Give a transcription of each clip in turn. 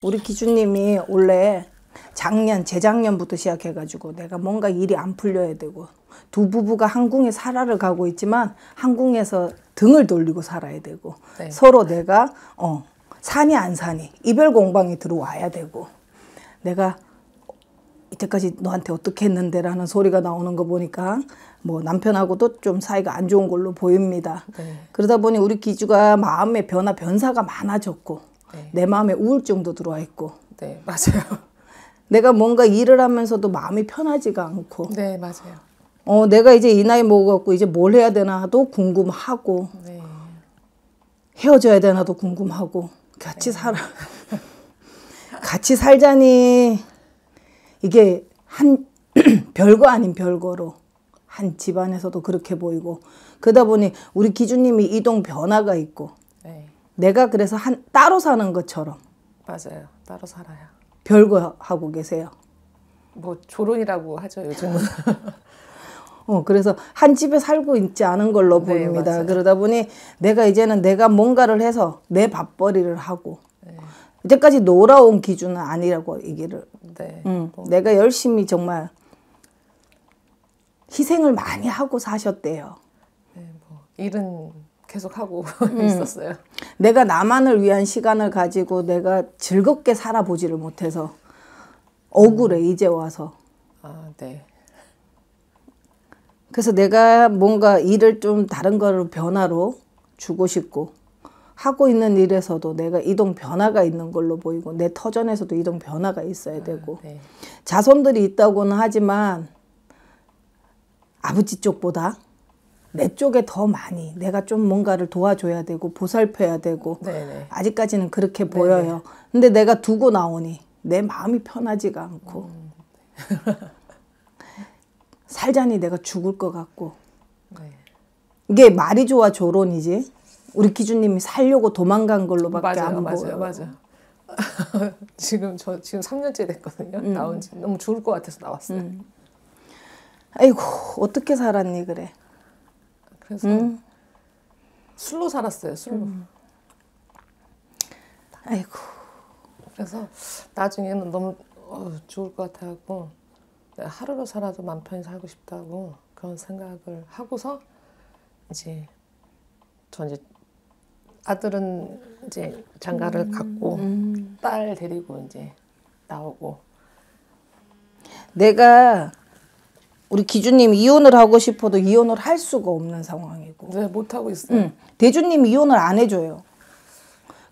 우리 기준님이 원래 작년, 재작년부터 시작해가지고 내가 뭔가 일이 안 풀려야 되고 두 부부가 한궁에 살아를 가고 있지만 한궁에서 등을 돌리고 살아야 되고 네. 서로 내가 어 사니 안 사니 이별 공방이 들어와야 되고 내가 이때까지 너한테 어떻게 했는데라는 소리가 나오는 거 보니까 뭐 남편하고도 좀 사이가 안 좋은 걸로 보입니다. 네. 그러다 보니 우리 기주가 마음의 변화 변사가 많아졌고 네. 내 마음에 우울증도 들어와 있고. 네, 맞아요. 내가 뭔가 일을 하면서도 마음이 편하지가 않고. 네, 맞아요. 어, 내가 이제 이 나이 먹어갖고 이제 뭘 해야 되나도 궁금하고. 네. 헤어져야 되나도 궁금하고. 같이 네. 살아. 같이 살자니 이게 한 별거 아닌 별거로 한 집안에서도 그렇게 보이고 그러다 보니 우리 기준님이 이동 변화가 있고 네. 내가 그래서 한 따로 사는 것처럼 맞아요. 따로 살아요. 별거 하고 계세요. 뭐 조론이라고 하죠 요즘은. 어, 그래서 한 집에 살고 있지 않은 걸로 네, 보입니다. 맞 그러다 보니 내가 이제는 내가 뭔가를 해서 내 밥벌이를 하고 네. 이제까지 놀아온 기준은 아니라고 얘기를. 네. 응. 음, 뭐. 내가 열심히 정말 희생을 많이 하고 사셨대요. 네, 뭐 일은 계속 하고 음. 있었어요. 내가 나만을 위한 시간을 가지고 내가 즐겁게 살아보지를 못해서 억울해 음. 이제 와서. 아 네. 그래서 내가 뭔가 일을 좀 다른 거로 변화로 주고 싶고 하고 있는 일에서도 내가 이동 변화가 있는 걸로 보이고 내 터전에서도 이동 변화가 있어야 아, 되고 아, 네. 자손들이 있다고는 하지만 아버지 쪽보다 내 쪽에 더 많이 내가 좀 뭔가를 도와줘야 되고 보살펴야 되고 네네. 아직까지는 그렇게 보여요. 네네. 근데 내가 두고 나오니 내 마음이 편하지가 않고 음. 네. 살자니 내가 죽을 것 같고 네. 이게 말이 좋아 조론이지 우리 기준님이 살려고 도망간 걸로밖에 맞아요, 안맞아 보여요. 맞아요. 지금 저 지금 3년째 됐거든요. 음. 나온 지 너무 죽을 것 같아서 나왔어요. 음. 아이고 어떻게 살았니 그래. 그래서 음. 술로 살았어요. 술로. 음. 아이고. 그래서 나중에는 너무 어, 죽을 것 같아갖고 하루로 살아도 맘 편히 살고 싶다고 그런 생각을 하고서 이제 저 이제 아들은 이제 장가를 음. 갔고 음. 딸 데리고 이제 나오고 내가 우리 기준님 이혼을 하고 싶어도 이혼을 할 수가 없는 상황이고. 네, 못 하고 있어요. 응. 대주님 이혼을 안 해줘요.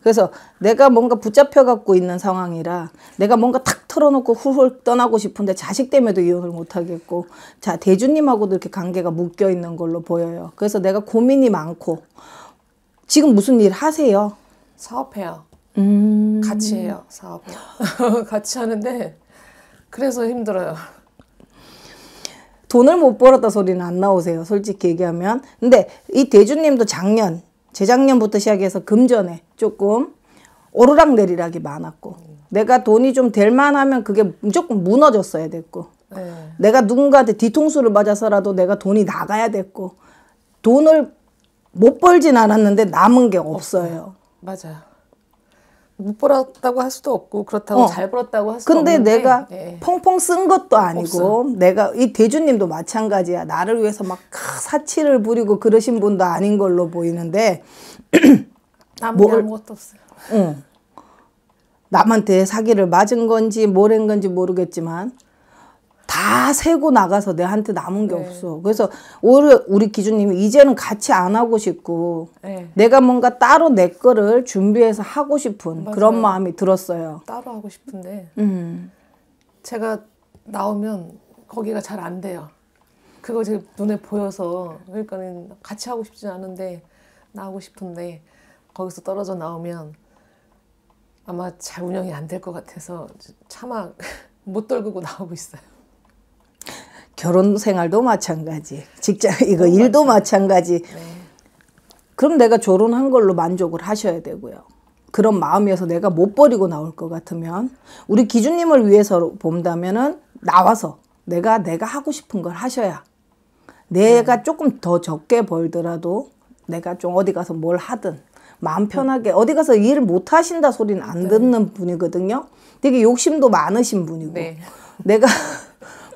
그래서 내가 뭔가 붙잡혀 갖고 있는 상황이라 내가 뭔가 탁 털어놓고 훌훌 떠나고 싶은데 자식 때문에도 이혼을 못 하겠고 자 대주님하고도 이렇게 관계가 묶여 있는 걸로 보여요. 그래서 내가 고민이 많고 지금 무슨 일 하세요? 사업해요. 음... 같이 해요 사업. 같이 하는데 그래서 힘들어요. 돈을 못 벌었다 소리는 안 나오세요. 솔직히 얘기하면. 근데 이 대주님도 작년, 재작년부터 시작해서 금전에 조금 오르락내리락이 많았고 내가 돈이 좀 될 만하면 그게 무조건 무너졌어야 됐고 네. 내가 누군가한테 뒤통수를 맞아서라도 내가 돈이 나가야 됐고 돈을 못 벌진 않았는데 남은 게 없어요. 네. 맞아요. 못 벌었다고 할 수도 없고 그렇다고 어. 잘 벌었다고 할 수도 근데 없는데 내가 네. 펑펑 쓴 것도 아니고 없어. 내가 이 대주님도 마찬가지야 나를 위해서 막 사치를 부리고 그러신 분도 아닌 걸로 보이는데 남이 뭘, 아무것도 없어요. 응. 어. 남한테 사기를 맞은 건지 뭘한 건지 모르겠지만 다 세고 나가서 내한테 남은 게 네. 없어. 그래서 오히려 우리 기준님이 이제는 같이 안 하고 싶고 네. 내가 뭔가 따로 내 거를 준비해서 하고 싶은 맞아요. 그런 마음이 들었어요. 따로 하고 싶은데 음. 제가 나오면 거기가 잘 안 돼요. 그거 제 눈에 보여서 그러니까는 같이 하고 싶진 않은데 나오고 싶은데 거기서 떨어져 나오면 아마 잘 운영이 안 될 것 같아서 차마 못 떨구고 나오고 있어요. 결혼 생활도 마찬가지. 직장 이거 일도 마찬가지. 네. 그럼 내가 결혼한 걸로 만족을 하셔야 되고요. 그런 마음이어서 내가 못 버리고 나올 것 같으면 우리 기준님을 위해서 본다면은 나와서 내가 내가 하고 싶은 걸 하셔야 내가 네. 조금 더 적게 벌더라도 내가 좀 어디 가서 뭘 하든 마음 음. 편하게 어디 가서 일을 못 하신다 소리는 안 네. 듣는 네. 분이거든요. 되게 욕심도 많으신 분이고 네. 내가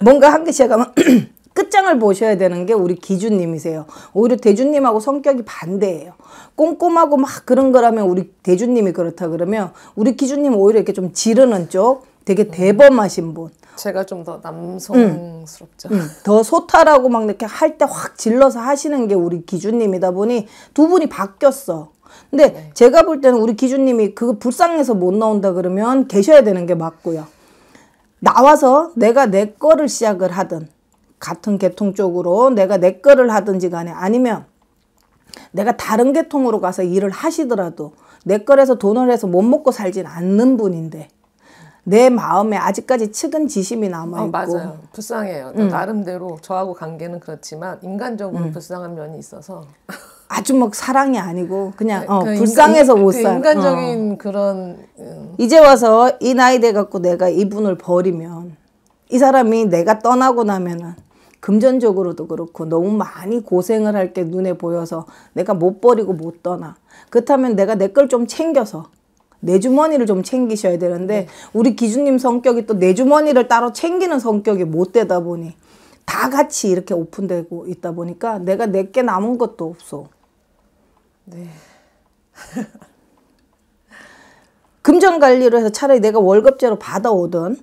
뭔가 한개 시작하면 끝장을 보셔야 되는 게 우리 기준님이세요. 오히려 대주님하고 성격이 반대예요. 꼼꼼하고 막 그런 거라면 우리 대주님이 그렇다 그러면 우리 기준님 오히려 이렇게 좀 지르는 쪽 되게 대범하신 분. 제가 좀더 음. 남성스럽죠. 음, 음, 더 소탈하고 막 이렇게 할 때 확 질러서 하시는 게 우리 기준님이다 보니 두 분이 바뀌었어. 근데 네. 제가 볼 때는 우리 기준님이 그 불쌍해서 못 나온다 그러면 계셔야 되는 게 맞고요. 나와서 내가 내 거를 시작을 하든 같은 계통 쪽으로 내가 내 거를 하든지 간에 아니면 내가 다른 계통으로 가서 일을 하시더라도 내 거에서 돈을 해서 못 먹고 살진 않는 분인데 내 마음에 아직까지 측은지심이 남아있고 어, 맞아요. 불쌍해요. 음. 나름대로 저하고 관계는 그렇지만 인간적으로 음. 불쌍한 면이 있어서 아주 막 사랑이 아니고 그냥 그 어, 그 불쌍해서 인, 못 그 살아. 그 인간적인 어. 그런 이제 와서 이 나이 돼 갖고 내가 이분을 버리면 이 사람이 내가 떠나고 나면은 금전적으로도 그렇고 너무 많이 고생을 할 게 눈에 보여서 내가 못 버리고 못 떠나. 그렇다면 내가 내 걸 좀 챙겨서 내 주머니를 좀 챙기셔야 되는데 네. 우리 기준님 성격이 또 내 주머니를 따로 챙기는 성격이 못 되다 보니 다 같이 이렇게 오픈되고 있다 보니까 내가 내게 남은 것도 없어. 네. 금전 관리를 해서 차라리 내가 월급제로 받아오던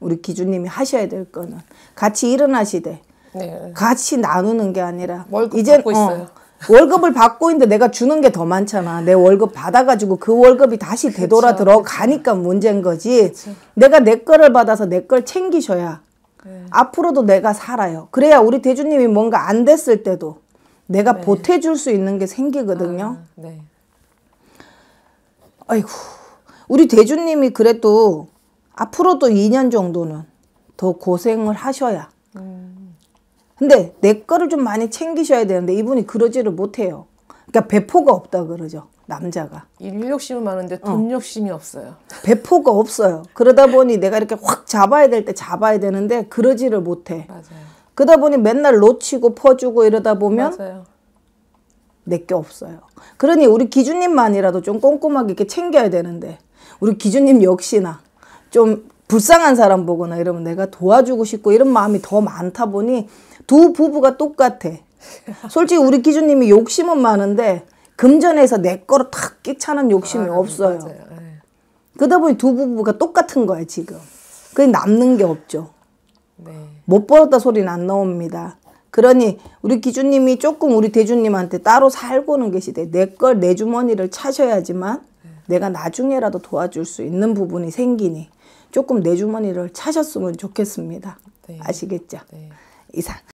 우리 기준님이 하셔야 될 거는 같이 일어나시되 네. 같이 나누는 게 아니라 월급 이젠, 받고 어, 있어요. 어, 월급을 받고 있는데 내가 주는 게 더 많잖아. 내 월급 받아가지고 그 월급이 다시 그렇죠, 되돌아 그쵸, 들어가니까 그렇죠. 문제인 거지. 그쵸. 그렇죠. 내가 내 거를 받아서 내 걸 챙기셔야 네. 앞으로도 내가 살아요. 그래야 우리 대주님이 뭔가 안 됐을 때도 내가 네. 보태줄 수 있는 게 생기거든요. 아, 네. 아이고, 우리 대주님이 그래도 앞으로도 2년 정도는 더 고생을 하셔야. 음. 근데 내 거를 좀 많이 챙기셔야 되는데 이분이 그러지를 못해요. 그러니까 배포가 없다 그러죠. 남자가. 일 욕심은 많은데 돈 어. 욕심이 없어요. 배포가 없어요. 그러다 보니 내가 이렇게 확 잡아야 될 때 잡아야 되는데 그러지를 못해. 맞아. 그러다 보니 맨날 놓치고 퍼주고 이러다 보면 내 게 없어요. 그러니 우리 기준님만이라도 좀 꼼꼼하게 이렇게 챙겨야 되는데 우리 기준님 역시나 좀 불쌍한 사람 보거나 이러면 내가 도와주고 싶고 이런 마음이 더 많다 보니 두 부부가 똑같아. 솔직히 우리 기준님이 욕심은 많은데 금전에서 내 거로 탁 끼차는 욕심이 아, 없어요. 맞 네. 그러다 보니 두 부부가 똑같은 거예 지금. 그게 남는 게 없죠. 네. 못 벌었다 소리는 안 나옵니다. 그러니 우리 기주님이 조금 우리 대주님한테 따로 살고는 계시되 내걸 내 주머니를 차셔야지만 네. 내가 나중에라도 도와줄 수 있는 부분이 생기니 조금 내 주머니를 차셨으면 좋겠습니다. 네. 아시겠죠? 네. 이상.